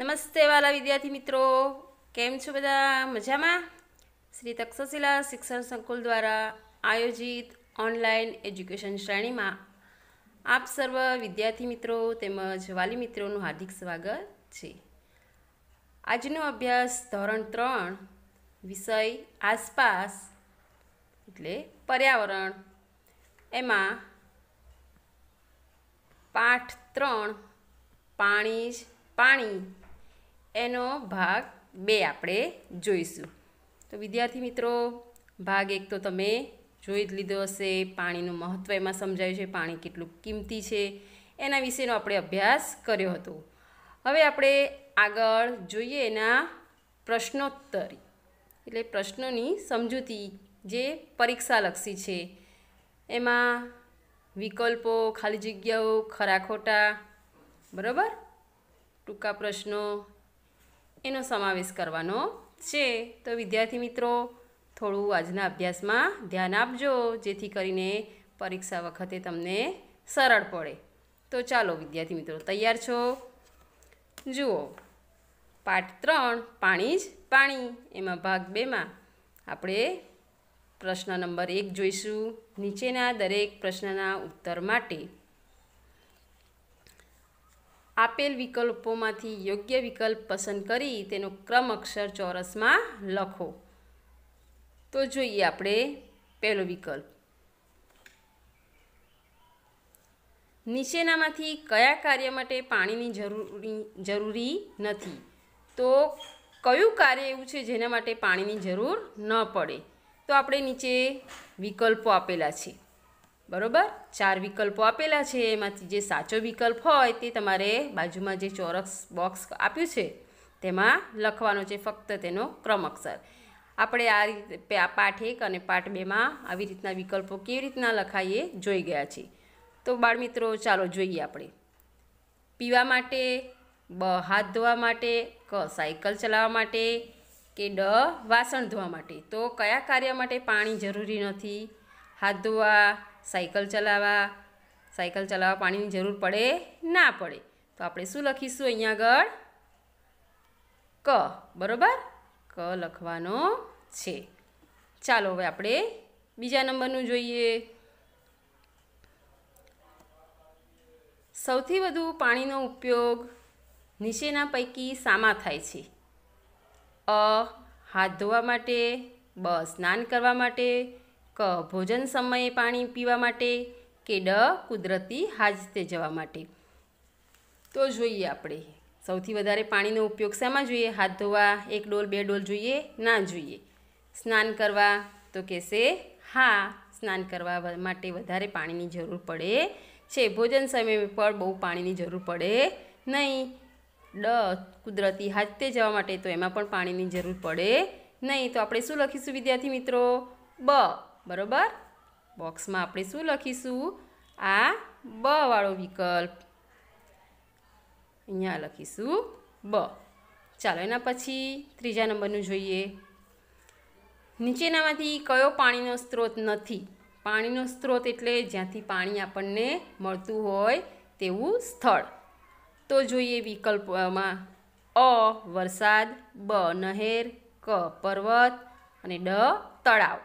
નમસ્તે વાલા વિદ્યાર્થી મિત્રો કેમ છો બધા મજામાં શ્રી તક્ષશિલા શિક્ષણ સંકુલ દ્વારા આયોજિત ઓનલાઈન એજ્યુકેશન શ્રેણીમાં આપ સર્વ વિદ્યાર્થી મિત્રો તેમજ વાલી મિત્રોનું હાર્દિક સ્વાગત છે આજનો અભ્યાસ ધોરણ ત્રણ વિષય આસપાસ એટલે પર્યાવરણ એમાં પાઠ ત્રણ પાણી જ પાણી એનો ભાગ બે આપણે જોઈશું તો વિદ્યાર્થી મિત્રો ભાગ એક તો તમે જોઈ જ લીધો હશે પાણીનું મહત્ત્વ એમાં સમજાયું છે પાણી કેટલું કિંમતી છે એના વિશેનો આપણે અભ્યાસ કર્યો હતો હવે આપણે આગળ જોઈએ એના પ્રશ્નોત્તરી એટલે પ્રશ્નોની સમજૂતી જે પરીક્ષાલક્ષી છે એમાં વિકલ્પો ખાલી જગ્યાઓ ખરા ખોટા બરાબર ટૂંકા પ્રશ્નો એનો સમાવેશ કરવાનો છે તો વિદ્યાર્થી મિત્રો થોડું આજના અભ્યાસમાં ધ્યાન આપજો જેથી કરીને પરીક્ષા વખતે તમને સરળ પડે તો ચાલો વિદ્યાર્થી મિત્રો તૈયાર છો જુઓ પાઠ ત્રણ પાણી જ પાણી એમાં ભાગ બેમાં આપણે પ્રશ્ન નંબર એક જોઈશું નીચેના દરેક પ્રશ્નના ઉત્તર માટે આપેલ વિકલ્પોમાંથી યોગ્ય વિકલ્પ પસંદ કરી તેનો ક્રમ અક્ષર ચોરસમાં લખો તો જોઈએ આપણે પહેલો વિકલ્પ નીચેનામાંથી કયા કાર્ય માટે પાણીની જરૂરી જરૂરી નથી તો કયું કાર્ય એવું છે જેના માટે પાણીની જરૂર ન પડે તો આપણે નીચે વિકલ્પો આપેલા છે બરોબર ચાર વિકલ્પો આપેલા છે એમાંથી જે સાચો વિકલ્પ હોય તે તમારે બાજુમાં જે ચોરસ બોક્સ આપ્યું છે તેમાં લખવાનો છે ફક્ત તેનો ક્રમ અક્ષર આપણે આ રીતે પાઠ એક અને પાઠ બેમાં આવી રીતના વિકલ્પો કેવી રીતના લખાઈએ જોઈ ગયા છે તો બાળમિત્રો ચાલો જોઈએ આપણે પીવા માટે બ હાથ ધોવા માટે ક સાયકલ ચલાવવા માટે કે ડ વાસણ ધોવા માટે તો કયા કાર્ય માટે પાણી જરૂરી નથી હાથ ધોવા સાયકલ ચલાવવા સાયકલ ચલાવવા પાણીની જરૂર પડે ના પડે તો આપણે શું લખીશું અહીંયા આગળ ક બરોબર ક લખવાનો છે ચાલો હવે આપણે બીજા નંબરનું જોઈએ સૌથી વધુ પાણીનો ઉપયોગ નીચેના પૈકી સામાં થાય છે અ હાથ ધોવા માટે બ સ્નાન કરવા માટે ક ભોજન સમયે પાણી પીવા માટે કે ડ કુદરતી હાજતે જવા માટે તો જોઈએ આપણે સૌથી વધારે પાણીનો ઉપયોગ શેમાં જોઈએ હાથ ધોવા એક ડોલ બે ડોલ જોઈએ ના જોઈએ સ્નાન કરવા તો કહેશે હા સ્નાન કરવા માટે વધારે પાણીની જરૂર પડે છે ભોજન સમયે પણ બહુ પાણીની જરૂર પડે નહીં ડ કુદરતી હાજતે જવા માટે તો એમાં પણ પાણીની જરૂર પડે નહીં તો આપણે શું લખીશું વિદ્યાર્થી મિત્રો બ બરોબર બોક્સમાં આપણે શું લખીશું આ બ વાળો વિકલ્પ અહીંયા લખીશું બ ચાલો એના પછી ત્રીજા નંબરનું જોઈએ નીચેનામાંથી કયો પાણીનો સ્ત્રોત નથી પાણીનો સ્ત્રોત એટલે જ્યાંથી પાણી આપણને મળતું હોય તેવું સ્થળ તો જોઈએ વિકલ્પમાં અ વરસાદ બ નહેર ક પર્વત અને ડ તળાવ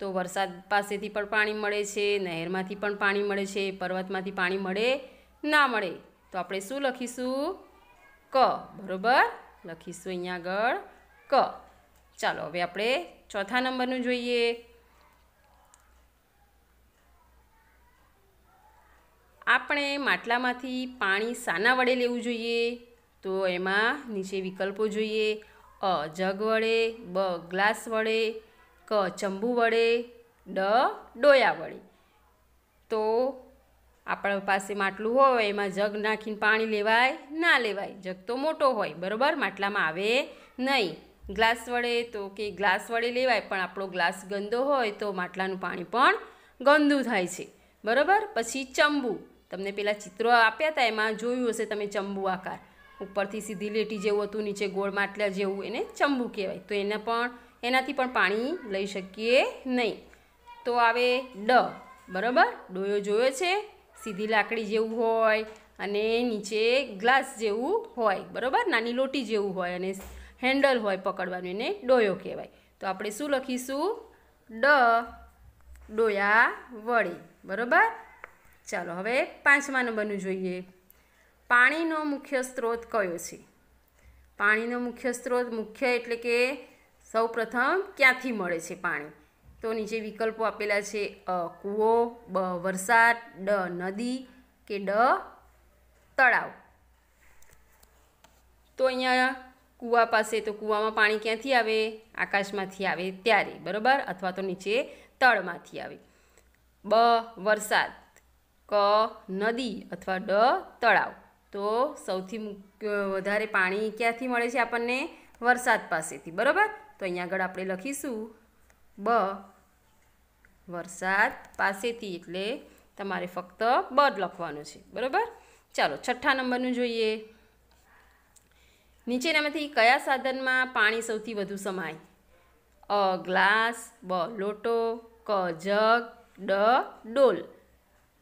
તો વરસાદ પાસેથી પણ પાણી મળે છે નહેરમાંથી પણ પાણી મળે છે પર્વતમાંથી પાણી મળે ના મળે તો આપણે શું લખીશું ક બરાબર લખીશું અહીંયા આગળ ક ચાલો હવે આપણે ચોથા નંબરનું જોઈએ આપણે માટલામાંથી પાણી સાના વડે લેવું જોઈએ તો એમાં નીચે વિકલ્પો જોઈએ અ જગ વડે બ ગ્લાસ વડે ક ચંબુ વડે ડ ડોયા વડે તો આપણા પાસે માટલું હોય એમાં જગ નાખીને પાણી લેવાય ના લેવાય જગ તો મોટો હોય બરાબર માટલામાં આવે નહીં ગ્લાસ વડે તો કે ગ્લાસ વડે લેવાય પણ આપણો ગ્લાસ ગંદો હોય તો માટલાનું પાણી પણ ગંદુ થાય છે બરાબર પછી ચંબુ તમને પેલા ચિત્રો આપ્યા હતા એમાં જોયું હશે તમે ચંબુ આકાર ઉપરથી સીધી લેટી જેવું હતું નીચે ગોળ માટલા જેવું એને ચંબુ કહેવાય તો એને પણ એનાથી પણ પાણી લઈ શકીએ નહીં તો આવે ડ બરાબર ડોયો જોયો છે સીધી લાકડી જેવું હોય અને નીચે ગ્લાસ જેવું હોય બરાબર નાની લોટી જેવું હોય અને હેન્ડલ હોય પકડવાનું એને ડોયો કહેવાય તો આપણે શું લખીશું ડ ડોયા વળી બરાબર ચાલો હવે પાંચમા નંબરનું જોઈએ પાણીનો મુખ્ય સ્ત્રોત કયો છે પાણીનો મુખ્ય સ્ત્રોત મુખ્ય એટલે કે સૌપ્રથમ ક્યાંથી મળે છે પાણી તો નીચે વિકલ્પો આપેલા છે અ કૂવો બ વરસાદ ડ નદી કે ડ તળાવ તો અહીંયા કૂવા પાસે તો કૂવામાં પાણી ક્યાંથી આવે આકાશમાંથી આવે ત્યારે બરાબર અથવા તો નીચે તળમાંથી આવે બ વરસાદ ક નદી અથવા ડ તળાવ તો સૌથી વધારે પાણી ક્યાંથી મળે છે આપણને વરસાદ પાસેથી બરાબર તો અહીંયા આગળ આપણે લખીશું બ વરસાદ પાસેથી એટલે તમારે ફક્ત બ જ લખવાનું છે બરાબર ચાલો છઠ્ઠા નંબરનું જોઈએ નીચેનામાંથી કયા સાધનમાં પાણી સૌથી વધુ સમાય અ ગ્લાસ બ લોટો ક જગ ડ ડોલ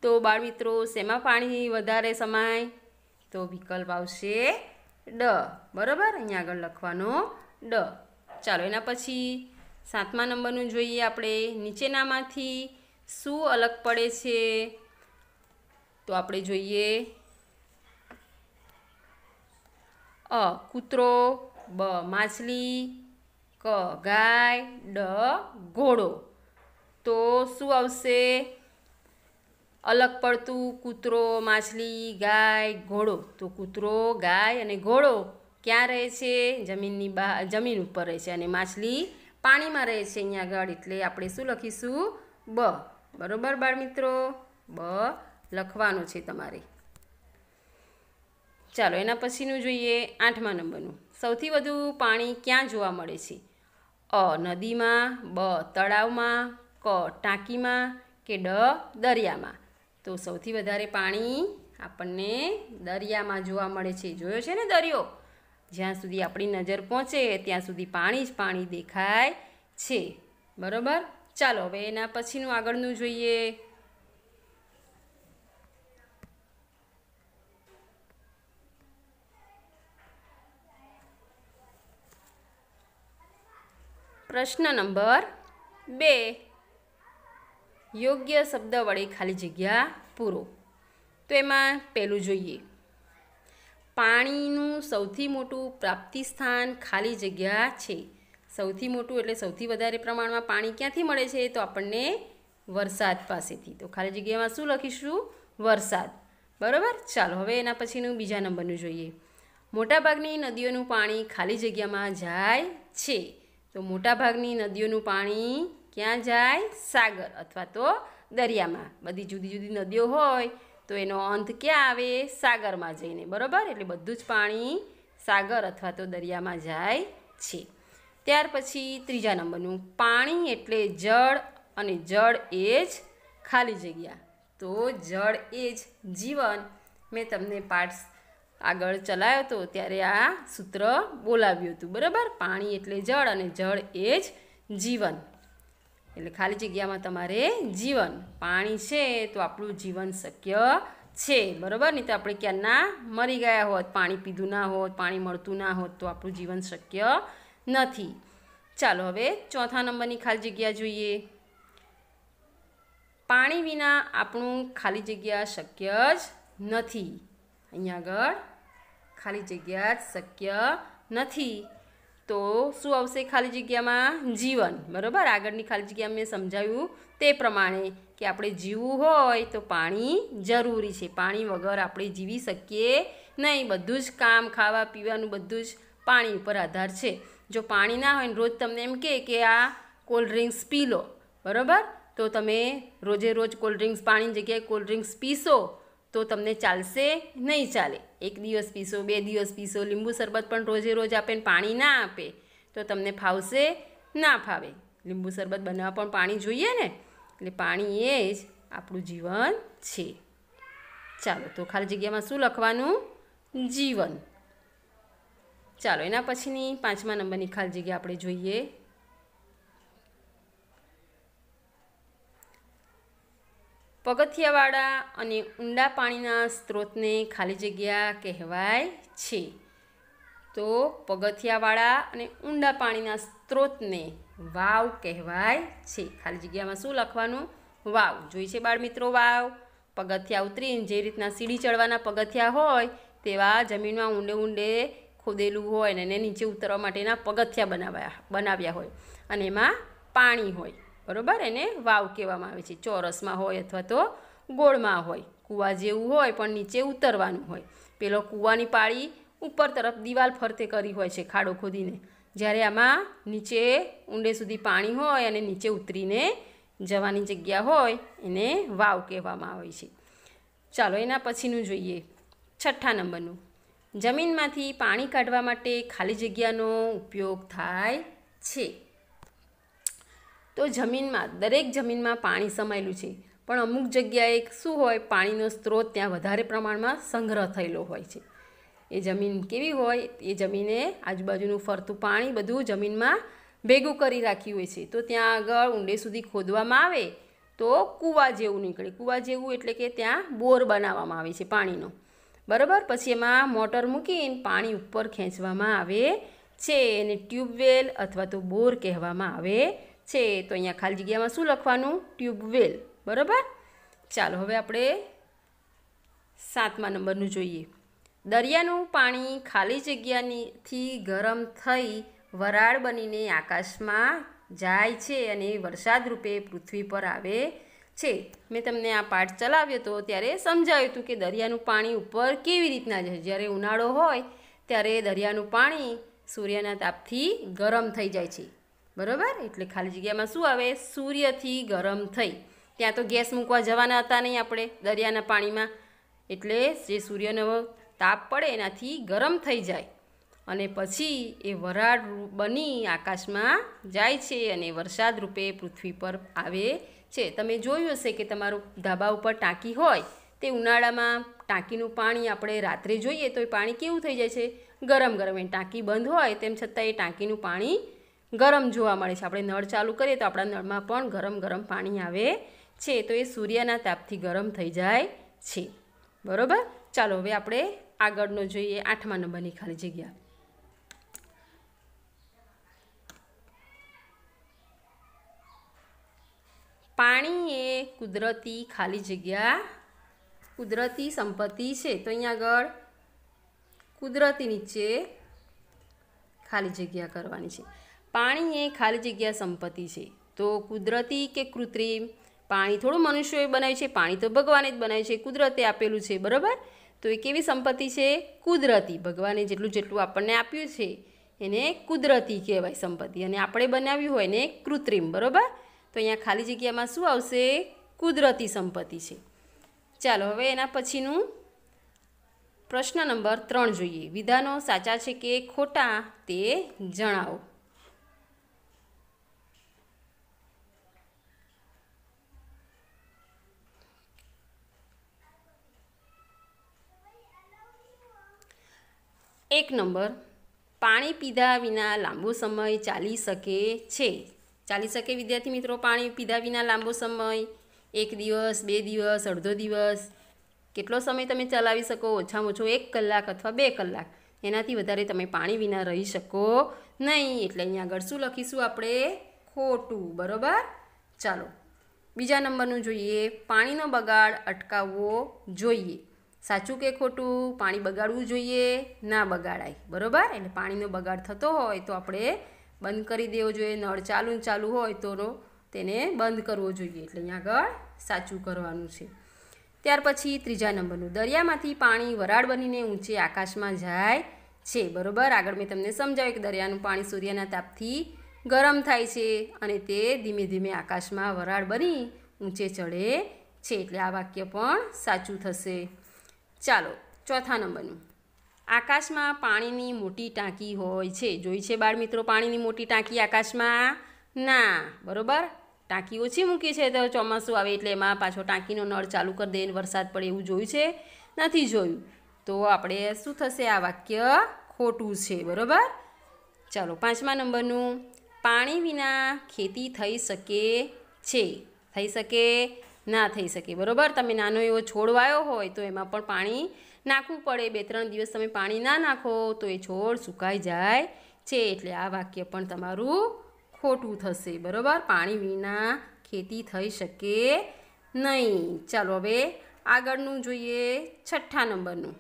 તો બાળમિત્રો શેમાં પાણી વધારે સમાય તો વિકલ્પ આવશે ડ બરાબર અહીંયા આગળ લખવાનો ડ ચાલો એના પછી સાતમા નંબરનું જોઈએ આપણે નીચેનામાંથી શું અલગ પડે છે તો આપણે જોઈએ અ કૂતરો બ માછલી ક ગાય ડ ઘોડો તો શું આવશે અલગ પડતું કૂતરો માછલી ગાય ઘોડો તો કૂતરો ગાય અને ઘોડો ક્યાં રહે છે જમીનની બહાર જમીન ઉપર રહે છે અને માછલી પાણીમાં રહે છે અહીંયા આગળ એટલે આપણે શું લખીશું બ બરોબર બાળ મિત્રો બ લખવાનું છે તમારે ચાલો એના પછીનું જોઈએ આઠમા નંબરનું સૌથી વધુ પાણી ક્યાં જોવા મળે છે અ નદીમાં બ તળાવમાં ક ટાંકીમાં કે ડ દરિયામાં તો સૌથી વધારે પાણી આપણને દરિયામાં જોવા મળે છે જોયો છે ને દરિયો જ્યાં સુધી આપણી નજર પહોંચે ત્યાં સુધી પાણી જ પાણી દેખાય છે બરોબર ચાલો હવે એના પછીનું આગળનું જોઈએ પ્રશ્ન નંબર બે યોગ્ય શબ્દ વડે ખાલી જગ્યા પૂરો તો એમાં પહેલું જોઈએ પાણીનું સૌથી મોટું પ્રાપ્તિ સ્થાન ખાલી જગ્યા છે સૌથી મોટું એટલે સૌથી વધારે પ્રમાણમાં પાણી ક્યાંથી મળે છે તો આપણને વરસાદ પાસેથી તો ખાલી જગ્યામાં શું લખીશું વરસાદ બરાબર ચાલો હવે એના પછીનું બીજા નંબરનું જોઈએ મોટાભાગની નદીઓનું પાણી ખાલી જગ્યામાં જાય છે તો મોટાભાગની નદીઓનું પાણી ક્યાં જાય સાગર અથવા તો દરિયામાં બધી જુદી જુદી નદીઓ હોય તો એનો અંત ક્યાં આવે સાગરમાં જઈને બરાબર એટલે બધું જ પાણી સાગર અથવા તો દરિયામાં જાય છે ત્યાર પછી ત્રીજા નંબરનું પાણી એટલે જળ અને જળ એ જ ખાલી જગ્યા તો જળ એ જ જીવન મેં તમને પાર્ટસ આગળ ચલાવ્યો હતો ત્યારે આ સૂત્ર બોલાવ્યું હતું બરાબર પાણી એટલે જળ અને જળ એ જ જીવન એટલે ખાલી જગ્યામાં તમારે જીવન પાણી છે તો આપણું જીવન શક્ય છે બરાબર નહીં તો આપણે ક્યાં મરી ગયા હોત પાણી પીધું ના હોત પાણી મળતું ના હોત તો આપણું જીવન શક્ય નથી ચાલો હવે ચોથા નંબરની ખાલી જગ્યા જોઈએ પાણી વિના આપણું ખાલી જગ્યા શક્ય જ નથી અહીંયા આગળ ખાલી જગ્યા જ શક્ય નથી તો શું આવશે ખાલી જગ્યામાં જીવન બરાબર આગળની ખાલી જગ્યા મેં સમજાવ્યું તે પ્રમાણે કે આપણે જીવવું હોય તો પાણી જરૂરી છે પાણી વગર આપણે જીવી શકીએ નહીં બધું જ કામ ખાવા પીવાનું બધું જ પાણી ઉપર આધાર છે જો પાણી ના હોય ને રોજ તમને એમ કહે કે આ કોલ્ડ્રિંક્સ પી લો બરાબર તો તમે રોજે રોજ કોલ્ડ્રિંક્સ પાણીની જગ્યાએ કોલ્ડ્રિંક્સ પીશો તો તમને ચાલશે નહીં ચાલે એક દિવસ પીસો બે દિવસ પીસો લીંબુ શરબત પણ રોજે રોજ આપે ને પાણી ના આપે તો તમને ફાવશે ના ફાવે લીંબુ શરબત બનાવવા પણ પાણી જોઈએ ને એટલે પાણી એ જ આપણું જીવન છે ચાલો તો ખાલી જગ્યામાં શું લખવાનું જીવન ચાલો એના પછીની પાંચમા નંબરની ખાલી જગ્યા આપણે જોઈએ પગથિયાવાળા અને ઊંડા પાણીના સ્ત્રોતને ખાલી જગ્યા કહેવાય છે તો પગથિયાવાળા અને ઊંડા પાણીના સ્ત્રોતને વાવ કહેવાય છે ખાલી જગ્યામાં શું લખવાનું વાવ જોઈ છે બાળમિત્રો વાવ પગથિયા ઉતરીને જે રીતના સીડી ચડવાના પગથિયા હોય તેવા જમીનમાં ઊંડે ઊંડે ખોદેલું હોય અને એને નીચે ઉતરવા માટેના પગથિયા બનાવ્યા બનાવ્યા હોય અને એમાં પાણી હોય બરાબર એને વાવ કહેવામાં આવે છે ચોરસમાં હોય અથવા તો ગોળમાં હોય કૂવા જેવું હોય પણ નીચે ઉતરવાનું હોય પેલો કૂવાની પાળી ઉપર તરફ દિવાલ ફરતે કરી હોય છે ખાડો ખોદીને જ્યારે આમાં નીચે ઊંડે સુધી પાણી હોય અને નીચે ઉતરીને જવાની જગ્યા હોય એને વાવ કહેવામાં આવે છે ચાલો એના પછીનું જોઈએ છઠ્ઠા નંબરનું જમીનમાંથી પાણી કાઢવા માટે ખાલી જગ્યાનો ઉપયોગ થાય છે તો જમીનમાં દરેક જમીનમાં પાણી સમાયેલું છે પણ અમુક જગ્યાએ શું હોય પાણીનો સ્ત્રોત ત્યાં વધારે પ્રમાણમાં સંગ્રહ થયેલો હોય છે એ જમીન કેવી હોય એ જમીને આજુબાજુનું ફરતું પાણી બધું જમીનમાં ભેગું કરી રાખ્યું હોય છે તો ત્યાં આગળ ઊંડે સુધી ખોદવામાં આવે તો કૂવા જેવું નીકળે કૂવા જેવું એટલે કે ત્યાં બોર બનાવવામાં આવે છે પાણીનો બરાબર પછી એમાં મોટર મૂકીને પાણી ઉપર ખેંચવામાં આવે છે એને ટ્યુબવેલ અથવા તો બોર કહેવામાં આવે છે તો અહીંયા ખાલી જગ્યામાં શું લખવાનું ટ્યુબવેલ બરાબર ચાલો હવે આપણે સાતમા નંબરનું જોઈએ દરિયાનું પાણી ખાલી જગ્યાનીથી ગરમ થઈ વરાળ બનીને આકાશમાં જાય છે અને વરસાદ રૂપે પૃથ્વી પર આવે છે મેં તમને આ પાઠ ચલાવ્યો હતો ત્યારે સમજાવ્યું હતું કે દરિયાનું પાણી ઉપર કેવી રીતના જાય જ્યારે ઉનાળો હોય ત્યારે દરિયાનું પાણી સૂર્યના તાપથી ગરમ થઈ જાય છે બરાબર એટલે ખાલી જગ્યામાં શું આવે સૂર્યથી ગરમ થઈ ત્યાં તો ગેસ મૂકવા જવાના હતા નહીં આપણે દરિયાના પાણીમાં એટલે જે સૂર્યનો તાપ પડે એનાથી ગરમ થઈ જાય અને પછી એ વરાળ બની આકાશમાં જાય છે અને વરસાદ રૂપે પૃથ્વી પર આવે છે તમે જોયું હશે કે તમારું ધાબા ઉપર ટાંકી હોય તે ઉનાળામાં ટાંકીનું પાણી આપણે રાત્રે જોઈએ તો એ પાણી કેવું થઈ જાય છે ગરમ ગરમ એ ટાંકી બંધ હોય તેમ છતાં એ ટાંકીનું પાણી ગરમ જોવા મળે છે આપણે નળ ચાલુ કરીએ તો આપણા નળમાં પણ ગરમ ગરમ પાણી આવે છે તો એ સૂર્યના તાપથી ગરમ થઈ જાય છે બરોબર ચાલો હવે આપણે આગળનો જોઈએ આઠમા નંબરની ખાલી જગ્યા પાણી એ કુદરતી ખાલી જગ્યા કુદરતી સંપત્તિ છે તો અહીંયા આગળ કુદરતી નીચે ખાલી જગ્યા કરવાની છે પાણી એ ખાલી જગ્યા સંપત્તિ છે તો કુદરતી કે કૃત્રિમ પાણી થોડું મનુષ્યોએ બનાવ્યું છે પાણી તો ભગવાને જ બનાવ્યું છે કુદરતે આપેલું છે બરાબર તો એ કેવી સંપત્તિ છે કુદરતી ભગવાને જેટલું જેટલું આપણને આપ્યું છે એને કુદરતી કહેવાય સંપત્તિ અને આપણે બનાવ્યું હોય ને કૃત્રિમ બરાબર તો અહીંયા ખાલી જગ્યામાં શું આવશે કુદરતી સંપત્તિ છે ચાલો હવે એના પછીનું પ્રશ્ન નંબર ત્રણ જોઈએ વિધાનો સાચા છે કે ખોટા તે જણાવો એક નંબર પાણી પીધા વિના લાંબો સમય ચાલી શકે છે ચાલી શકે વિદ્યાર્થી મિત્રો પાણી પીધા વિના લાંબો સમય એક દિવસ બે દિવસ અડધો દિવસ કેટલો સમય તમે ચલાવી શકો ઓછામાં ઓછો એક કલાક અથવા બે કલાક એનાથી વધારે તમે પાણી વિના રહી શકો નહીં એટલે અહીંયા આગળ શું લખીશું આપણે ખોટું બરોબર ચાલો બીજા નંબરનું જોઈએ પાણીનો બગાડ અટકાવવો જોઈએ સાચું કે ખોટું પાણી બગાડવું જોઈએ ના બગાડાય બરાબર એટલે પાણીનો બગાડ થતો હોય તો આપણે બંધ કરી દેવો જોઈએ નળ ચાલુ ચાલુ હોય તો તેને બંધ કરવો જોઈએ એટલે અહીંયા આગળ સાચું કરવાનું છે ત્યાર પછી ત્રીજા નંબરનું દરિયામાંથી પાણી વરાળ બનીને ઊંચે આકાશમાં જાય છે બરાબર આગળ મેં તમને સમજાવ્યું કે દરિયાનું પાણી સૂર્યના તાપથી ગરમ થાય છે અને તે ધીમે ધીમે આકાશમાં વરાળ બની ઊંચે ચડે છે એટલે આ વાક્ય પણ સાચું થશે ચાલો ચોથા નંબરનું આકાશમાં પાણીની મોટી ટાંકી હોય છે જોઈ છે બાળ મિત્રો પાણીની મોટી ટાંકી આકાશમાં ના બરોબર ટાંકી ઓછી મૂકી છે તો ચોમાસું આવે એટલે એમાં પાછો ટાંકીનો નળ ચાલુ કરી દે વરસાદ પડે એવું જોયું છે નથી જોયું તો આપણે શું થશે આ વાક્ય ખોટું છે બરોબર ચાલો પાંચમા નંબરનું પાણી વિના ખેતી થઈ શકે છે થઈ શકે ના થઈ શકે બરાબર તમે નાનો એવો છોડ છોડવાયો હોય તો એમાં પણ પાણી નાખવું પડે બે ત્રણ દિવસ તમે પાણી ના નાખો તો એ છોડ સુકાઈ જાય છે એટલે આ વાક્ય પણ તમારું ખોટું થશે બરાબર પાણી વિના ખેતી થઈ શકે નહીં ચાલો હવે આગળનું જોઈએ છઠ્ઠા નંબરનું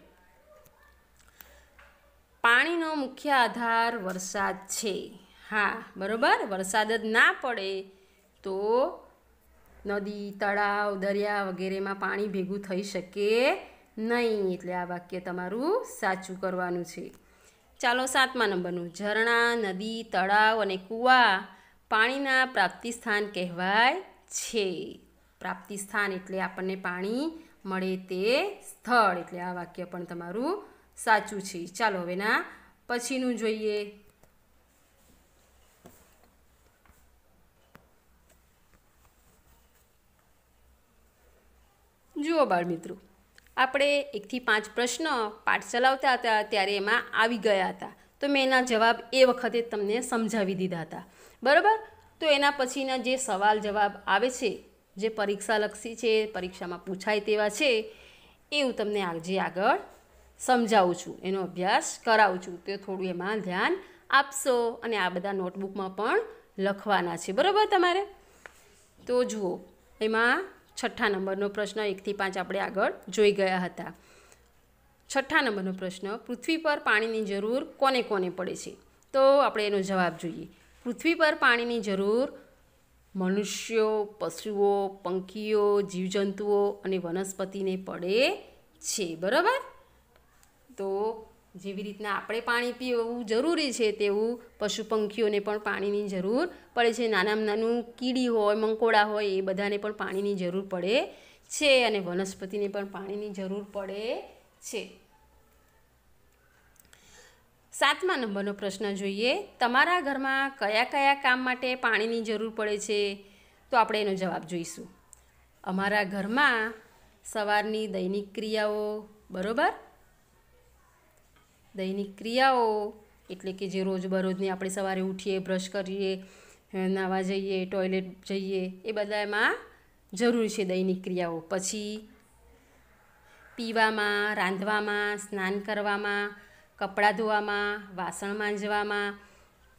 પાણીનો મુખ્ય આધાર વરસાદ છે હા બરાબર વરસાદ જ ના પડે તો નદી તળાવ દરિયા વગેરેમાં પાણી ભેગું થઈ શકે નહીં એટલે આ વાક્ય તમારું સાચું કરવાનું છે ચાલો સાતમા નંબરનું ઝરણા નદી તળાવ અને કૂવા પાણીના પ્રાપ્તિ સ્થાન કહેવાય છે પ્રાપ્તિ સ્થાન એટલે આપણને પાણી મળે તે સ્થળ એટલે આ વાક્ય પણ તમારું સાચું છે ચાલો હવેના પછીનું જોઈએ જુઓ બાળ મિત્રો આપણે એકથી પાંચ પ્રશ્ન પાઠ ચલાવતા હતા ત્યારે એમાં આવી ગયા હતા તો મેં એના જવાબ એ વખતે તમને સમજાવી દીધા હતા બરાબર તો એના પછીના જે સવાલ જવાબ આવે છે જે પરીક્ષાલક્ષી છે પરીક્ષામાં પૂછાય તેવા છે એ હું તમને આજે આગળ સમજાવું છું એનો અભ્યાસ કરાવું છું તો થોડું એમાં ધ્યાન આપશો અને આ બધા નોટબુકમાં પણ લખવાના છે બરાબર તમારે તો જુઓ એમાં છઠ્ઠા નંબરનો પ્રશ્ન એકથી પાંચ આપણે આગળ જોઈ ગયા હતા છઠ્ઠા નંબરનો પ્રશ્ન પૃથ્વી પર પાણીની જરૂર કોને કોને પડે છે તો આપણે એનો જવાબ જોઈએ પૃથ્વી પર પાણીની જરૂર મનુષ્યો પશુઓ પંખીઓ જીવજંતુઓ અને વનસ્પતિને પડે છે બરાબર તો જેવી રીતના આપણે પાણી પીવું જરૂરી છે તેવું પશુ પંખીઓને પણ પાણીની જરૂર પડે છે નાનામાં નાનું કીડી હોય મંકોડા હોય એ બધાને પણ પાણીની જરૂર પડે છે અને વનસ્પતિને પણ પાણીની જરૂર પડે છે સાતમા નંબરનો પ્રશ્ન જોઈએ તમારા ઘરમાં કયા કયા કામ માટે પાણીની જરૂર પડે છે તો આપણે એનો જવાબ જોઈશું અમારા ઘરમાં સવારની દૈનિક ક્રિયાઓ બરોબર દૈનિક ક્રિયાઓ એટલે કે જે રોજબરોજની આપણે સવારે ઉઠીએ બ્રશ કરીએ નાવા જઈએ ટોયલેટ જઈએ એ બધા એમાં જરૂરી છે દૈનિક ક્રિયાઓ પછી પીવામાં રાંધવામાં સ્નાન કરવામાં કપડાં ધોવામાં વાસણ માંજવામાં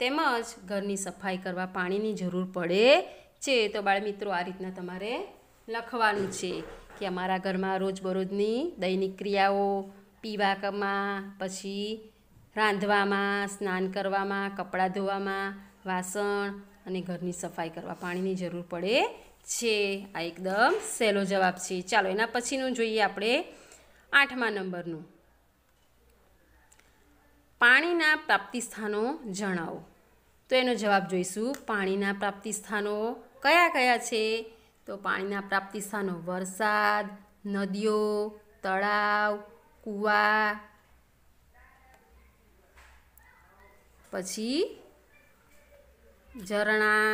તેમજ ઘરની સફાઈ કરવા પાણીની જરૂર પડે છે તો બાળમિત્રો આ રીતના તમારે લખવાનું છે કે અમારા ઘરમાં રોજબરોજની દૈનિક ક્રિયાઓ પીવામાં પછી રાંધવામાં સ્નાન કરવામાં કપડાં ધોવામાં વાસણ અને ઘરની સફાઈ કરવા પાણીની જરૂર પડે છે આ એકદમ સહેલો જવાબ છે ચાલો એના પછીનું જોઈએ આપણે આઠમા નંબરનું પાણીના પ્રાપ્તિ સ્થાનો જણાવો તો એનો જવાબ જોઈશું પાણીના પ્રાપ્તિ સ્થાનો કયા કયા છે તો પાણીના પ્રાપ્તિ સ્થાનો વરસાદ નદીઓ તળાવ કૂવા પછી ઝરણા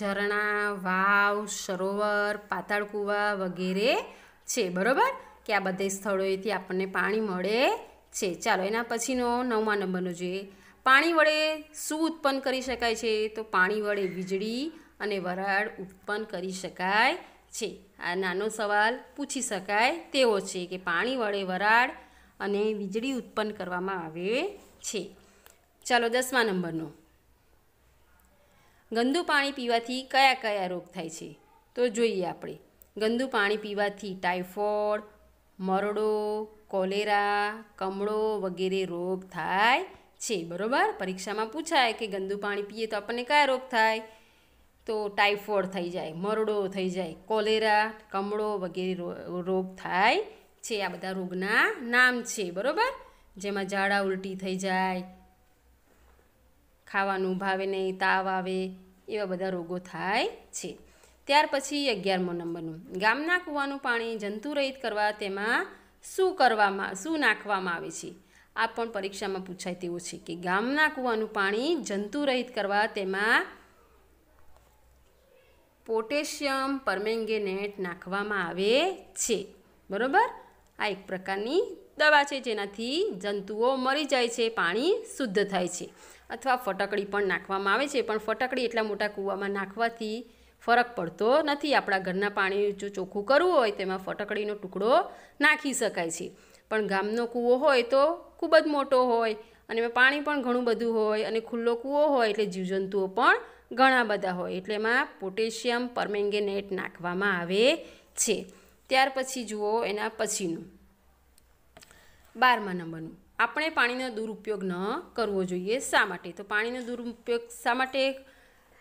ઝરણા વાવ સરોવર પાતાળ કૂવા વગેરે છે બરોબર કે આ બધે સ્થળોએથી આપણને પાણી મળે છે ચાલો એના પછીનો નવમા નંબરનો જોઈએ પાણી વડે શું ઉત્પન્ન કરી શકાય છે તો પાણી વડે વીજળી અને વરાળ ઉત્પન્ન કરી શકાય છે આ નાનો સવાલ પૂછી શકાય તેવો છે કે પાણી વડે વરાળ અને વીજળી ઉત્પન્ન કરવામાં આવે છે ચાલો દસમા નંબરનો ગંદુ પાણી પીવાથી કયા કયા રોગ થાય છે તો જોઈએ આપણે ગંદુ પાણી પીવાથી ટાઈફોઈડ મરડો કોલેરા કમળો વગેરે રોગ થાય છે બરોબર પરીક્ષામાં પૂછાય કે ગંદુ પાણી પીએ તો આપણને કયા રોગ થાય તો ટાઇફોઇડ થઈ જાય મરડો થઈ જાય કોલેરા કમળો વગેરે રોગ થાય છે આ બધા રોગના નામ છે બરોબર જેમાં ઝાડા ઉલટી થઈ જાય ખાવાનું ભાવે નહીં તાવ આવે એવા બધા રોગો થાય છે ત્યાર પછી અગિયારમો નંબરનું ગામના કૂવાનું પાણી જંતુરહિત કરવા તેમાં શું કરવામાં શું નાખવામાં આવે છે આ પણ પરીક્ષામાં પૂછાય તેવું છે કે ગામના કૂવાનું પાણી જંતુરહિત કરવા તેમાં પોટેશિયમ પરમેંગેનેટ નાખવામાં આવે છે બરાબર આ એક પ્રકારની દવા છે જેનાથી જંતુઓ મરી જાય છે પાણી શુદ્ધ થાય છે અથવા ફટકડી પણ નાખવામાં આવે છે પણ ફટકડી એટલા મોટા કૂવામાં નાખવાથી ફરક પડતો નથી આપણા ઘરના પાણી જો ચોખ્ખું કરવું હોય તેમાં ફટકડીનો ટુકડો નાખી શકાય છે પણ ગામનો કૂવો હોય તો ખૂબ જ મોટો હોય અને એમાં પાણી પણ ઘણું બધું હોય અને ખુલ્લો કૂવો હોય એટલે જીવજંતુઓ પણ ઘણા બધા હોય એટલે એમાં પોટેશિયમ પરમેંગેનેટ નાખવામાં આવે છે ત્યાર પછી જુઓ એના પછીનું બારમા નંબરનું આપણે પાણીનો દુરુપયોગ ન કરવો જોઈએ શા માટે તો પાણીનો દુરુપયોગ શા માટે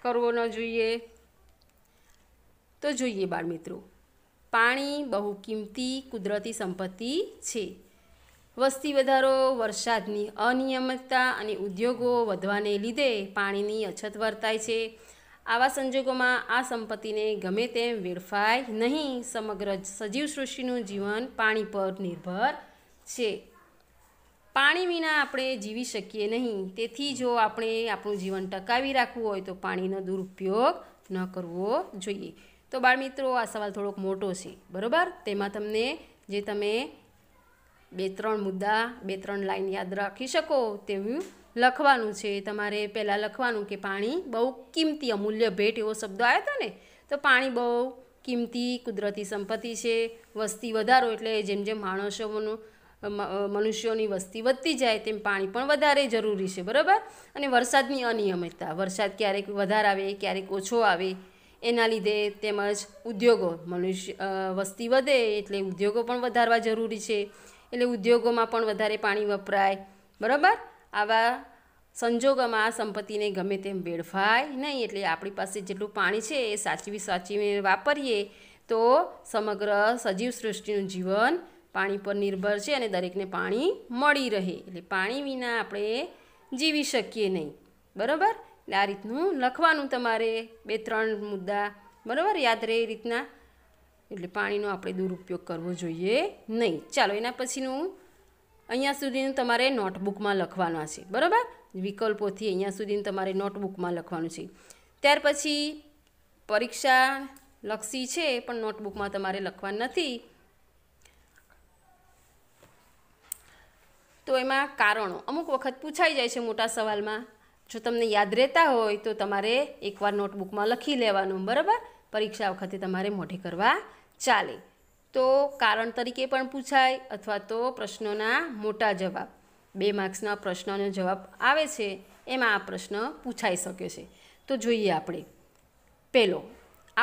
કરવો ન જોઈએ તો જોઈએ બાળ મિત્રો પાણી બહુ કિંમતી કુદરતી સંપત્તિ છે વસ્તી વધારો વરસાદની અનિયમિતતા અને ઉદ્યોગો વધવાને લીધે પાણીની અછત વર્તાય છે આવા સંજોગોમાં આ સંપત્તિને ગમે તેમ વેડફાય નહીં સમગ્ર સજીવ સૃષ્ટિનું જીવન પાણી પર નિર્ભર છે પાણી વિના આપણે જીવી શકીએ નહીં તેથી જો આપણે આપણું જીવન ટકાવી રાખવું હોય તો પાણીનો દુરુપયોગ ન કરવો જોઈએ તો બાળ મિત્રો આ સવાલ થોડોક મોટો છે બરાબર તેમાં તમને જે તમે બે ત્રણ મુદ્દા બે ત્રણ લાઈન યાદ રાખી શકો તેવું લખવાનું છે તમારે પહેલાં લખવાનું કે પાણી બહુ કિંમતી અમૂલ્ય ભેટ એવો શબ્દ આવ્યો હતો ને તો પાણી બહુ કિંમતી કુદરતી સંપત્તિ છે વસ્તી વધારો એટલે જેમ જેમ માણસોનું મનુષ્યોની વસ્તી વધતી જાય તેમ પાણી પણ વધારે જરૂરી છે બરાબર અને વરસાદની અનિયમિતતા વરસાદ ક્યારેક વધારે આવે ક્યારેક ઓછો આવે એના લીધે તેમજ ઉદ્યોગો મનુષ્ય વસ્તી વધે એટલે ઉદ્યોગો પણ વધારવા જરૂરી છે એટલે ઉદ્યોગોમાં પણ વધારે પાણી વપરાય બરાબર આવા સંજોગોમાં આ સંપત્તિને ગમે તેમ વેડફાય નહીં એટલે આપણી પાસે જેટલું પાણી છે એ સાચવી સાચવીને વાપરીએ તો સમગ્ર સજીવ સૃષ્ટિનું જીવન પાણી પર નિર્ભર છે અને દરેકને પાણી મળી રહે એટલે પાણી વિના આપણે જીવી શકીએ નહીં બરાબર એટલે આ રીતનું લખવાનું તમારે બે ત્રણ મુદ્દા બરાબર યાદ રહે એ રીતના એટલે પાણીનો આપણે દુરુપયોગ કરવો જોઈએ નહીં ચાલો એના પછીનું અહીંયા સુધીનું તમારે નોટબુકમાં લખવાના છે બરાબર વિકલ્પોથી અહીંયા સુધીનું તમારે નોટબુકમાં લખવાનું છે ત્યાર પછી પરીક્ષા લક્ષી છે પણ નોટબુકમાં તમારે લખવા નથી તો એમાં કારણો અમુક વખત પૂછાઈ જાય છે મોટા સવાલમાં જો તમને યાદ રહેતા હોય તો તમારે એકવાર નોટબુકમાં લખી લેવાનું બરાબર પરીક્ષા વખતે તમારે મોઢે કરવા ચાલે તો કારણ તરીકે પણ પૂછાય અથવા તો પ્રશ્નોના મોટા જવાબ બે માર્ક્સના પ્રશ્નોનો જવાબ આવે છે એમાં આ પ્રશ્ન પૂછાઈ શકે છે તો જોઈએ આપણે પહેલો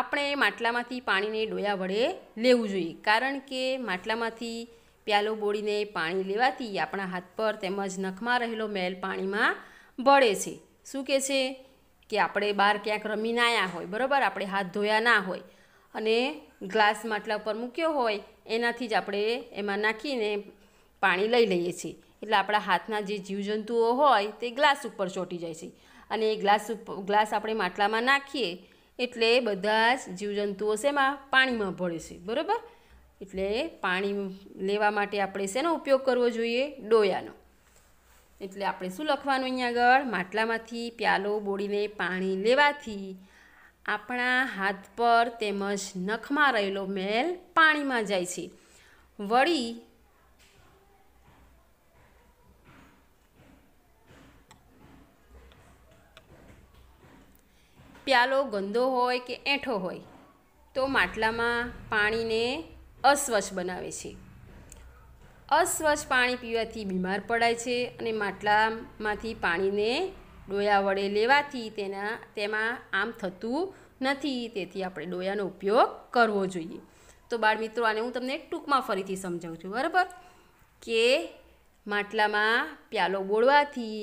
આપણે માટલામાંથી પાણીને ડોયા વડે લેવું જોઈએ કારણ કે માટલામાંથી પ્યાલો બોળીને પાણી લેવાથી આપણા હાથ પર તેમજ નખમાં રહેલો મેલ પાણીમાં બળે છે શું કહે છે કે આપણે બહાર ક્યાંક રમીને આવ્યા હોય બરાબર આપણે હાથ ધોયા ના હોય અને ગ્લાસ માટલા ઉપર મૂક્યો હોય એનાથી જ આપણે એમાં નાખીને પાણી લઈ લઈએ છીએ એટલે આપણા હાથના જે જીવજંતુઓ હોય તે ગ્લાસ ઉપર ચોંટી જાય છે અને એ ગ્લાસ ઉપર ગ્લાસ આપણે માટલામાં નાખીએ એટલે બધા જ જીવજંતુઓ શેમાં પાણીમાં ભળે છે બરાબર એટલે પાણી લેવા માટે આપણે શેનો ઉપયોગ કરવો જોઈએ ડોયાનો એટલે આપણે શું લખવાનું અહીંયા આગળ માટલામાંથી પ્યાલો બોળીને પાણી લેવાથી આપણા હાથ પર તેમજ નખમાં રહેલો મેલ પાણીમાં જાય છે વળી પ્યાલો ગંદો હોય કે એઠો હોય તો માટલામાં પાણીને અસ્વચ્છ બનાવે છે અસ્વચ્છ પાણી પીવાથી બીમાર પડાય છે અને માટલામાંથી પાણીને ડોયા વડે લેવાથી તેના તેમાં આમ થતું નથી તેથી આપણે ડોયાનો ઉપયોગ કરવો જોઈએ તો બાળ મિત્રો આને હું તમને ટૂંકમાં ફરીથી સમજાવું છું બરાબર કે માટલામાં પ્યાલો બોળવાથી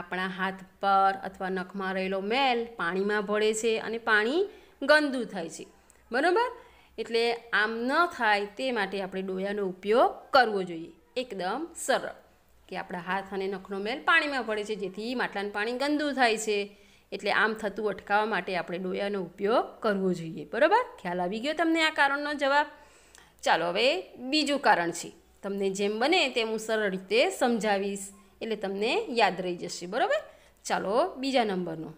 આપણા હાથ પર અથવા નખમાં રહેલો મેલ પાણીમાં ભળે છે અને પાણી ગંદુ થાય છે બરાબર એટલે આમ ન થાય તે માટે આપણે ડોયાનો ઉપયોગ કરવો જોઈએ એકદમ સરળ કે આપણા હાથ અને નખનો મેલ પાણીમાં પડે છે જેથી માટલાનું પાણી ગંદુ થાય છે એટલે આમ થતું અટકાવવા માટે આપણે ડોયાનો ઉપયોગ કરવો જોઈએ બરાબર ખ્યાલ આવી ગયો તમને આ કારણનો જવાબ ચાલો હવે બીજું કારણ છે તમને જેમ બને તેમ હું સરળ રીતે સમજાવીશ એટલે તમને યાદ રહી જશે બરાબર ચાલો બીજા નંબરનો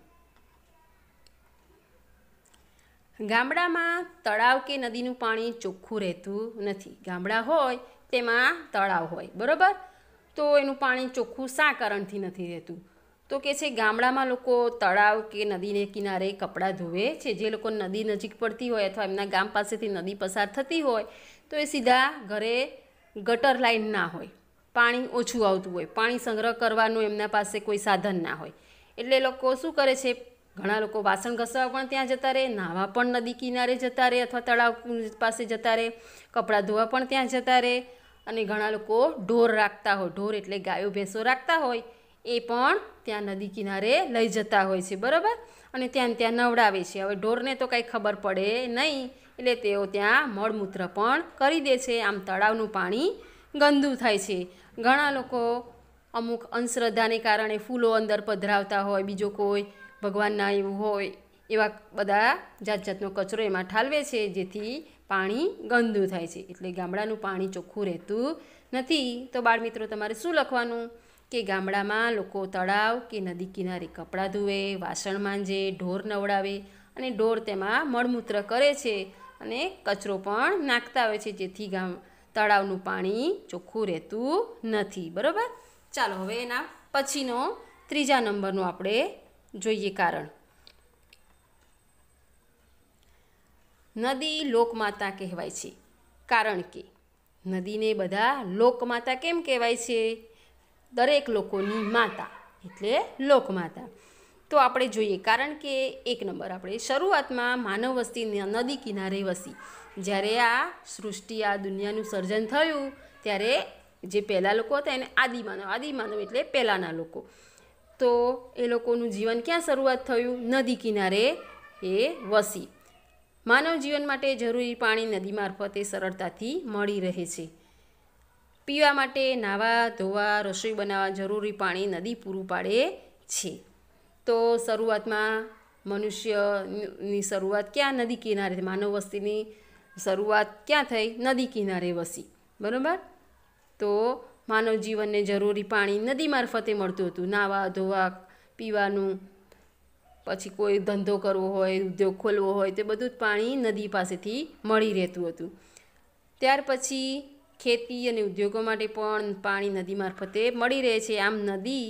ગામડામાં તળાવ કે નદીનું પાણી ચોખ્ખું રહેતું નથી ગામડા હોય તેમાં તળાવ હોય બરાબર તો એનું પાણી ચોખ્ખું શા કારણથી નથી રહેતું તો કે છે ગામડામાં લોકો તળાવ કે નદીને કિનારે કપડાં ધોવે છે જે લોકો નદી નજીક પડતી હોય અથવા એમના ગામ પાસેથી નદી પસાર થતી હોય તો એ સીધા ઘરે ગટર લાઈન ના હોય પાણી ઓછું આવતું હોય પાણી સંગ્રહ કરવાનું એમના પાસે કોઈ સાધન ના હોય એટલે લોકો શું કરે છે ઘણા લોકો વાસણ ઘસવા પણ ત્યાં જતા રહે નાહવા પણ નદી કિનારે જતા રહે અથવા તળાવ પાસે જતા રહે કપડાં ધોવા પણ ત્યાં જતા રહે અને ઘણા લોકો ઢોર રાખતા હોય ઢોર એટલે ગાયો ભેંસો રાખતા હોય એ પણ ત્યાં નદી કિનારે લઈ જતા હોય છે બરાબર અને ત્યાં ત્યાં નવડાવે છે હવે ઢોરને તો કાંઈ ખબર પડે નહીં એટલે તેઓ ત્યાં મળમૂત્ર પણ કરી દે છે આમ તળાવનું પાણી ગંદુ થાય છે ઘણા લોકો અમુક અંધશ્રદ્ધાને કારણે ફૂલો અંદર પધરાવતા હોય બીજો કોઈ ભગવાનના એવું હોય એવા બધા જાત જાતનો કચરો એમાં ઠાલવે છે જેથી પાણી ગંદુ થાય છે એટલે ગામડાનું પાણી ચોખ્ખું રહેતું નથી તો બાળમિત્રો તમારે શું લખવાનું કે ગામડામાં લોકો તળાવ કે નદી કિનારે કપડાં ધોવે વાસણ માંજે ઢોર નવડાવે અને ઢોર તેમાં મળમૂત્ર કરે છે અને કચરો પણ નાખતા હોય છે જેથી ગામ તળાવનું પાણી ચોખ્ખું રહેતું નથી બરાબર ચાલો હવે એના પછીનો ત્રીજા નંબરનો આપણે જોઈએ કારણ નદી લોકમાતા કહેવાય છે કારણ કે નદીને બધા લોકમાતા કેમ કહેવાય છે દરેક લોકોની માતા એટલે લોકમાતા તો આપણે જોઈએ કારણ કે એક નંબર આપણે શરૂઆતમાં માનવ વસ્તી નદી કિનારે વસી જ્યારે આ સૃષ્ટિ આ દુનિયાનું સર્જન થયું ત્યારે જે પહેલાં લોકો હતા એને આદિમાનવ આદિમાનવ એટલે પહેલાંના લોકો તો એ લોકોનું જીવન ક્યાં શરૂઆત થયું નદી કિનારે એ વસી માનવ જીવન માટે જરૂરી પાણી નદી મારફતે સરળતાથી મળી રહે છે પીવા માટે નાવા ધોવા રસોઈ બનાવવા જરૂરી પાણી નદી પૂરું પાડે છે તો શરૂઆતમાં મનુષ્યની શરૂઆત ક્યાં નદી કિનારે માનવ વસ્તીની શરૂઆત ક્યાં થઈ નદી કિનારે વસી બરાબર તો માનવ જીવનને જરૂરી પાણી નદી મારફતે મળતું હતું નાવા ધોવા પીવાનું પછી કોઈ ધંધો કરવો હોય ઉદ્યોગ ખોલવો હોય તે બધું જ પાણી નદી પાસેથી મળી રહેતું હતું ત્યાર પછી ખેતી અને ઉદ્યોગો માટે પણ પાણી નદી મારફતે મળી રહે છે આમ નદી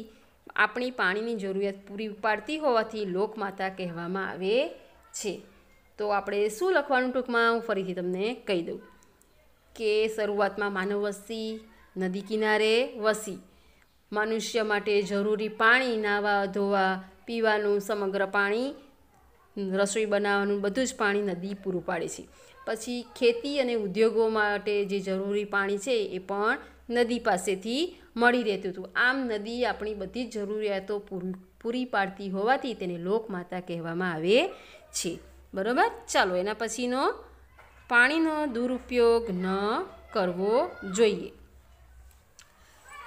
આપણી પાણીની જરૂરિયાત પૂરી પાડતી હોવાથી લોકમાતા કહેવામાં આવે છે તો આપણે શું લખવાનું ટૂંકમાં હું ફરીથી તમને કહી દઉં કે શરૂઆતમાં માનવ વસ્તી નદી કિનારે વસી મનુષ્ય માટે જરૂરી પાણી નાહવા ધોવા પીવાનું સમગ્ર પાણી રસોઈ બનાવવાનું બધું જ પાણી નદી પૂરું પાડે છે પછી ખેતી અને ઉદ્યોગો માટે જે જરૂરી પાણી છે એ પણ નદી પાસેથી મળી રહેતું હતું આમ નદી આપણી બધી જ જરૂરિયાતો પૂરી પાડતી હોવાથી તેને લોકમાતા કહેવામાં આવે છે બરાબર ચાલો એના પછીનો પાણીનો દુરુપયોગ ન કરવો જોઈએ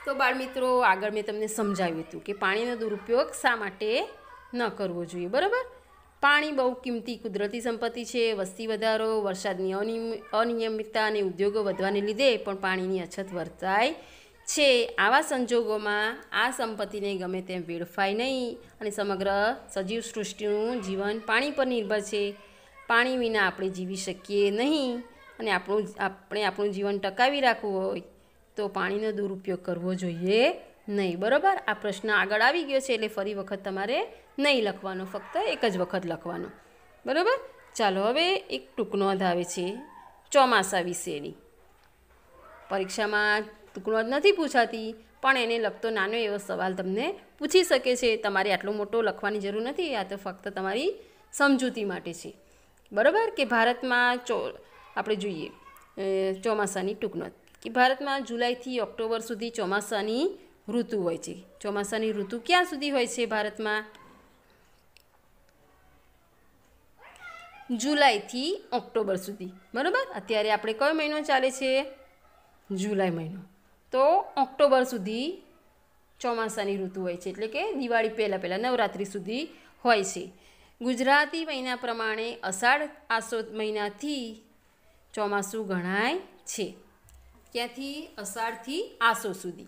તો બાળમિત્રો આગળ મેં તમને સમજાવ્યું હતું કે પાણીનો દુરુપયોગ શા માટે ન કરવો જોઈએ બરાબર પાણી બહુ કિંમતી કુદરતી સંપત્તિ છે વસ્તી વધારો વરસાદની અનિયમિતતા અને ઉદ્યોગો વધવાને લીધે પણ પાણીની અછત વર્તાય છે આવા સંજોગોમાં આ સંપત્તિને ગમે તેમ વેડફાય નહીં અને સમગ્ર સજીવ સૃષ્ટિનું જીવન પાણી પર નિર્ભર છે પાણી વિના આપણે જીવી શકીએ નહીં અને આપણું આપણે આપણું જીવન ટકાવી રાખવું હોય તો પાણીનો દુરુપયોગ કરવો જોઈએ નહીં બરાબર આ પ્રશ્ન આગળ આવી ગયો છે એટલે ફરી વખત તમારે નહીં લખવાનો ફક્ત એક જ વખત લખવાનો બરાબર ચાલો હવે એક ટૂંકનોંધ આવે છે ચોમાસા વિશેની પરીક્ષામાં ટૂંકનોંધ નથી પૂછાતી પણ એને લગતો નાનો એવો સવાલ તમને પૂછી શકે છે તમારે આટલો મોટો લખવાની જરૂર નથી આ તો ફક્ત તમારી સમજૂતી માટે છે બરાબર કે ભારતમાં ચો આપણે જોઈએ ચોમાસાની ટૂંકનોંધ કે ભારતમાં જુલાઈથી ઓક્ટોબર સુધી ચોમાસાની ઋતુ હોય છે ચોમાસાની ઋતુ ક્યાં સુધી હોય છે ભારતમાં જુલાઈથી ઓક્ટોબર સુધી બરાબર અત્યારે આપણે કયો મહિનો ચાલે છે જુલાઈ મહિનો તો ઓક્ટોબર સુધી ચોમાસાની ઋતુ હોય છે એટલે કે દિવાળી પહેલાં પહેલાં નવરાત્રિ સુધી હોય છે ગુજરાતી મહિના પ્રમાણે અષાઢ આસો મહિનાથી ચોમાસું ગણાય છે ત્યાંથી અષાઢથી આસો સુધી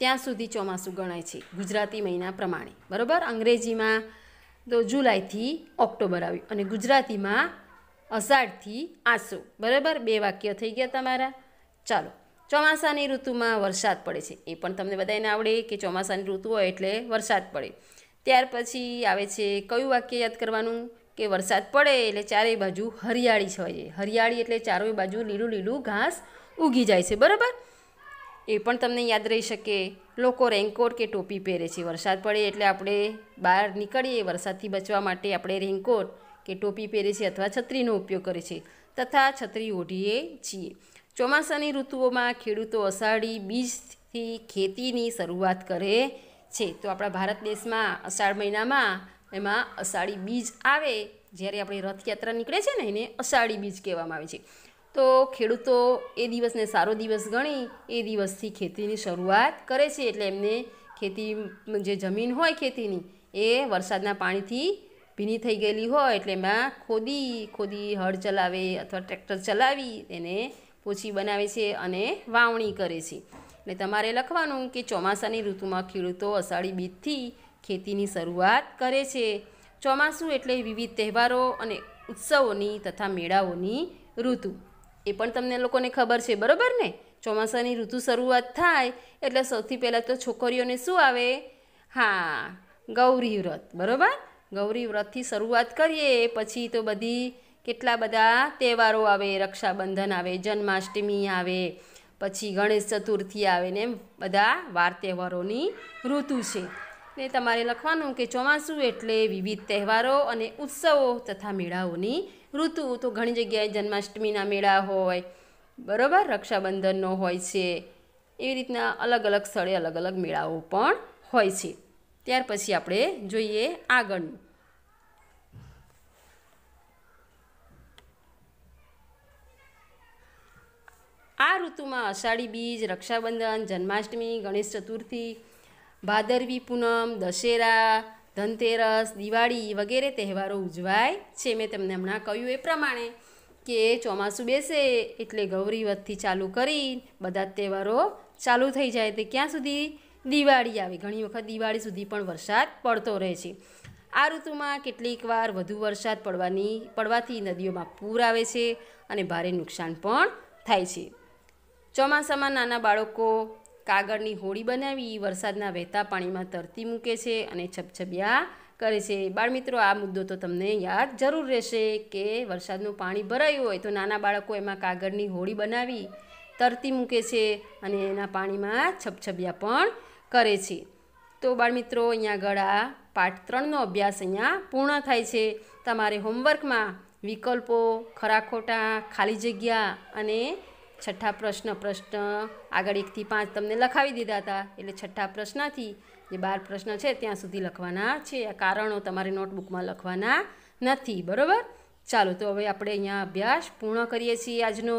ત્યાં સુધી ચોમાસું ગણાય છે ગુજરાતી મહિના પ્રમાણે બરાબર અંગ્રેજીમાં તો જુલાઈથી ઓક્ટોબર આવ્યું અને ગુજરાતીમાં અષાઢથી આસો બરાબર બે વાક્ય થઈ ગયા તમારા ચાલો ચોમાસાની ઋતુમાં વરસાદ પડે છે એ પણ તમને બધાને આવડે કે ચોમાસાની ઋતુ હોય એટલે વરસાદ પડે ત્યાર પછી આવે છે કયું વાક્ય યાદ કરવાનું કે વરસાદ પડે એટલે ચારેય બાજુ હરિયાળી છે હરિયાળી એટલે ચારેય બાજુ લીલું લીલું ઘાસ ઉગી જાય છે બરાબર એ પણ તમને યાદ રહી શકે લોકો રેન્કોર કે ટોપી પહેરે છે વરસાદ પડે એટલે આપણે બહાર નીકળીએ વરસાદથી બચવા માટે આપણે રેન્કોર કે ટોપી પહેરે છે અથવા છત્રીનો ઉપયોગ કરે છે તથા છત્રી ઓઢીએ છીએ ચોમાસાની ઋતુઓમાં ખેડૂતો અષાઢી બીજથી ખેતીની શરૂઆત કરે છે તો આપણા ભારત દેશમાં અષાઢ મહિનામાં એમાં અષાઢી બીજ આવે જ્યારે આપણે રથયાત્રા નીકળે છે ને એને અષાઢી બીજ કહેવામાં આવે છે તો ખેડૂતો એ દિવસને સારો દિવસ ગણી એ દિવસથી ખેતીની શરૂઆત કરે છે એટલે એમને ખેતી જે જમીન હોય ખેતીની એ વરસાદના પાણીથી ભીની થઈ ગયેલી હોય એટલે એમાં ખોદી ખોદી હળ ચલાવે અથવા ટ્રેક્ટર ચલાવી એને પોછી બનાવે છે અને વાવણી કરે છે એટલે તમારે લખવાનું કે ચોમાસાની ઋતુમાં ખેડૂતો અષાઢી બીજથી ખેતીની શરૂઆત કરે છે ચોમાસું એટલે વિવિધ તહેવારો અને ઉત્સવોની તથા મેળાઓની ઋતુ એ પણ તમને લોકોને ખબર છે બરાબર ને ચોમાસાની ઋતુ શરૂઆત થાય એટલે સૌથી પહેલાં તો છોકરીઓને શું આવે હા ગૌરી વ્રત બરાબર ગૌરી વ્રતથી શરૂઆત કરીએ પછી તો બધી કેટલા બધા તહેવારો આવે રક્ષાબંધન આવે જન્માષ્ટમી આવે પછી ગણેશ ચતુર્થી આવે ને બધા વાર તહેવારોની ઋતુ છે ને તમારે લખવાનું કે ચોમાસું એટલે વિવિધ તહેવારો અને ઉત્સવો તથા મેળાઓની ઋતુ તો ઘણી જગ્યાએ જન્માષ્ટમીના મેળા હોય બરાબર રક્ષાબંધનનો હોય છે એવી રીતના અલગ અલગ સ્થળે અલગ અલગ મેળાઓ પણ હોય છે ત્યાર પછી આપણે જોઈએ આગળનું આ ઋતુમાં અષાઢી બીજ રક્ષાબંધન જન્માષ્ટમી ગણેશ ચતુર્થી ભાદરવી પૂનમ દશેરા ધનતેરસ દિવાળી વગેરે તહેવારો ઉજવાય છે મેં તમને હમણાં કહ્યું એ પ્રમાણે કે ચોમાસું બેસે એટલે ગૌરી વધથી ચાલુ કરી બધા તહેવારો ચાલુ થઈ જાય તે ક્યાં સુધી દિવાળી આવે ઘણી વખત દિવાળી સુધી પણ વરસાદ પડતો રહે છે આ ઋતુમાં કેટલીક વાર વધુ વરસાદ પડવાની પડવાથી નદીઓમાં પૂર આવે છે અને ભારે નુકસાન પણ થાય છે ચોમાસામાં નાના બાળકો કાગળની હોડી બનાવી વરસાદના વહેતા પાણીમાં તરતી મૂકે છે અને છબછબિયા કરે છે બાળમિત્રો આ મુદ્દો તો તમને યાદ જરૂર રહેશે કે વરસાદનું પાણી ભરાયું હોય તો નાના બાળકો એમાં કાગળની હોડી બનાવી તરતી મૂકે છે અને એના પાણીમાં છપછબિયા પણ કરે છે તો બાળમિત્રો અહીંયા આગળ આ પાઠ ત્રણનો અભ્યાસ અહીંયા પૂર્ણ થાય છે તમારે હોમવર્કમાં વિકલ્પો ખરાખોટા ખાલી જગ્યા અને છઠ્ઠા પ્રશ્ન પ્રશ્ન આગળ એકથી પાંચ તમને લખાવી દીધા હતા એટલે છઠ્ઠા પ્રશ્નથી જે બાર પ્રશ્ન છે ત્યાં સુધી લખવાના છે આ કારણો તમારે નોટબુકમાં લખવાના નથી બરાબર ચાલો તો હવે આપણે અહીંયા અભ્યાસ પૂર્ણ કરીએ છીએ આજનો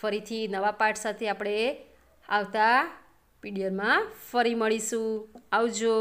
ફરીથી નવા પાઠ સાથે આપણે આવતા પીડીએમાં ફરી મળીશું આવજો